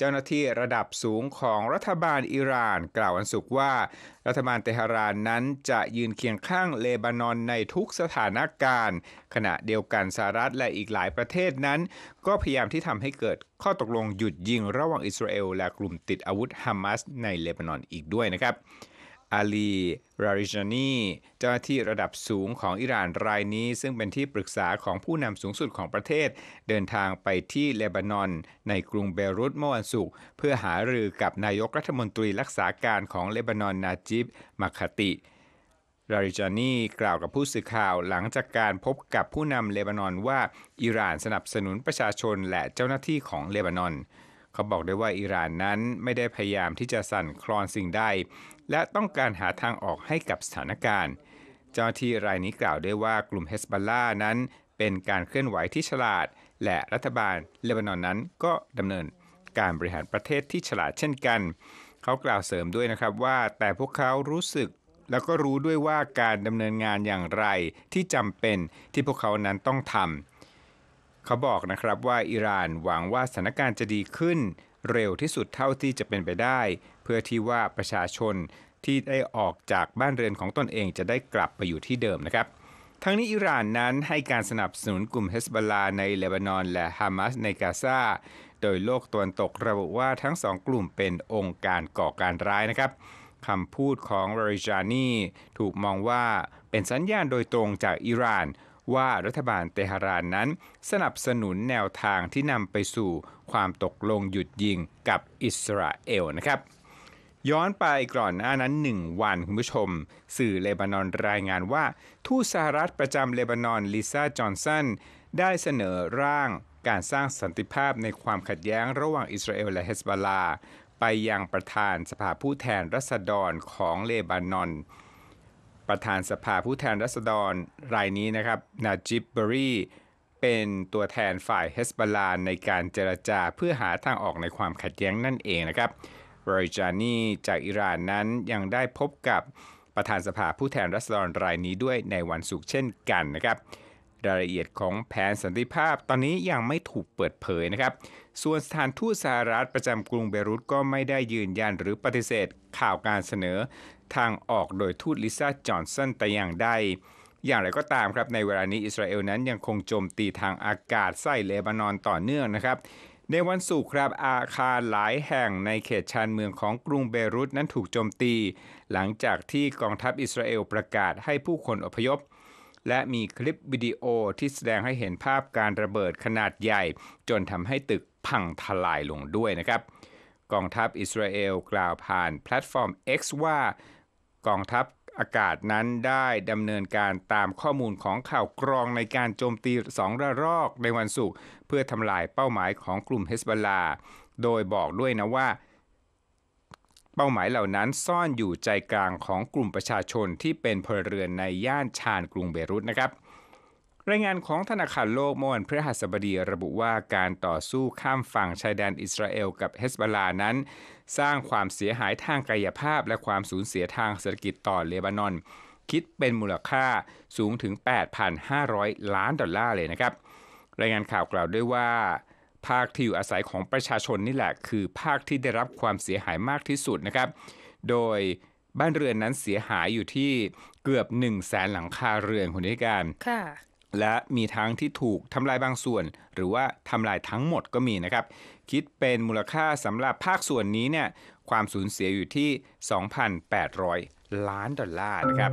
จ้าหน้าที่ระดับสูงของรัฐบาลอิหร่านกล่าววันศุกร์ว่า รัฐบาลเตหรานนั้นจะยืนเคียงข้างเลบานอนในทุกสถานการณ์ ขณะเดียวกันสหรัฐและอีกหลายประเทศนั้น ก็พยายามที่ทำให้เกิดข้อตกลงหยุดยิงระหว่างอิสราเอลและกลุ่มติดอาวุธฮามาสในเลบานอนอีกด้วยนะครับอาลีราริจานีเจ้าหน้าที่ระดับสูงของอิหร่านรายนี้ ซึ่งเป็นที่ปรึกษาของผู้นำสูงสุดของประเทศ เดินทางไปที่เลบานอนในกรุงเบรุตเมื่อวันศุกร์เพื่อหารือกับนายกรัฐมนตรีรักษาการของเลบานอนนาจิบ มักคติราริจานีกล่าวกับผู้สื่อข่าวหลังจากการพบกับผู้นำเลบานอนว่าอิหร่านสนับสนุนประชาชนและเจ้าหน้าที่ของเลบานอนเขาบอกได้ว่าอิหร่านนั้นไม่ได้พยายามที่จะสั่นคลอนสิ่งใดและต้องการหาทางออกให้กับสถานการณ์ เจ้าที่รายนี้กล่าวได้ว่ากลุ่มเฮสบอลลานั้นเป็นการเคลื่อนไหวที่ฉลาด และรัฐบาลเลบานอนนั้นก็ดำเนินการบริหารประเทศที่ฉลาดเช่นกัน เขากล่าวเสริมด้วยนะครับว่า แต่พวกเขารู้สึก แล้วก็รู้ด้วยว่าการดำเนินงานอย่างไรที่จำเป็นที่พวกเขานั้นต้องทำเขาบอกนะครับว่าอิหร่านหวังว่าสถานการณ์จะดีขึ้น เร็วที่สุดเท่าที่จะเป็นไปได้ เพื่อที่ว่าประชาชนที่ได้ออกจากบ้านเรือนของตนเองจะได้กลับไปอยู่ที่เดิมนะครับ ทั้งนี้อิหร่านนั้นให้การสนับสนุนกลุ่มเฮสบลาในเลบานอน และฮามาสในกาซาโดยโลกตะวันตกระบุว่าทั้งสองกลุ่มเป็นองค์การก่อการร้ายนะครับคำพูดของรริจานีถูกมองว่าเป็นสัญญาณโดยตรงจากอิหร่านว่ารัฐบาลเตหารานนั้น สนับสนุนแนวทางที่นำไปสู่ความตกลงหยุดยิงกับอิสราเอลนะครับ ย้อนไปก่อนหน้านั้นงวัน คุณผู้ชม สื่อเลบานอนรายงานว่า ทูตสหรัฐประจำเลบานอนลิซ่าจอห์นสันได้เสนอร่างการสร้างสันติภาพในความขัดแย้งระหว่างอิสราเอลและเฮสบาลา ไปยังประธานสภาผู้แทนรัษฎรของเลบานอนประธานสภาผู้แทนรัษฎรรายนี้นะครับ นาจิบบอรีเป็นตัวแทนฝ่ายเฮสบลานในการเจรจาเพื่อหาทางออกในความขัดแย้งนั่นเองนะครับริจานีจากอิหร่านนั้นยังได้พบกับประธานสภาผู้แทนรัษฎรรายนี้ด้วยในวันศุกร์เช่นกันนะครับรายละเอียดของแผนสันติภาพ ตอนนี้ยังไม่ถูกเปิดเผยนะครับ ส่วนสถานทูตสหรัฐประจำกรุงเบรุตก็ไม่ได้ยืนยันหรือปฏิเสธข่าวการเสนอ ทางออกโดยทูตลิซ่าจอห์นสันแต่อย่างใดอย่างไรก็ตามครับในเวลานี้อิสราเอลนั้นยังคงโจมตีทางอากาศใส่เลบานอนต่อเนื่องนะครับ ในวันศุกร์ครับอาคารหลายแห่งในเขตชานเมืองของกรุงเบรุตนั้นถูกโจมตี หลังจากที่กองทัพอิสราเอลประกาศให้ผู้คนอพยพและมีคลิปวิดีโอที่แสดงให้เห็นภาพการระเบิดขนาดใหญ่ จนทำให้ตึกพังทลายลงด้วยนะครับกองทัพอิสราเอลกล่าวผ่านแพลตฟอร์ม X ว่า กองทัพอากาศนั้นได้ดำเนินการตามข้อมูลของข่าวกรองในการโจมตีสองระลอกในวันศุกร์เพื่อทำลายเป้าหมายของกลุ่มเฮสบลา โดยบอกด้วยนะว่าเป้าหมายเหล่านั้นซ่อนอยู่ใจกลางของกลุ่มประชาชนที่เป็นพลเรือนในย่านชานกรุงเบรุตนะครับ รายงานของธนาคารโลกเมื่อวันพฤหัสบดีระบุว่าการต่อสู้ข้ามฝั่งชายแดนอิสราเอลกับเฮสบลานั้น สร้างความเสียหายทางกายภาพและความสูญเสียทางเศรษฐกิจต่อเลบานอน คิดเป็นมูลค่าสูงถึง 8,500 ล้านดอลลาร์เลยนะครับ รายงานข่าวกล่าวด้วยว่าภาคที่อยู่อาศัยของประชาชนนี่แหละ คือภาคที่ได้รับความเสียหายมากที่สุดนะครับ โดยบ้านเรือนนั้นเสียหายอยู่ที่เกือบ1นึ่งแสนหลังคาเรือนคุณนิการ ค่ะ และมีทั้งที่ถูกทำลายบางส่วน หรือว่าทำลายทั้งหมดก็มีนะครับ คิดเป็นมูลค่าสำหรับภาคส่วนนี้เนี่ยความสูญเสียอยู่ที่ 2,800 ล้านดอลลาร์นะครับ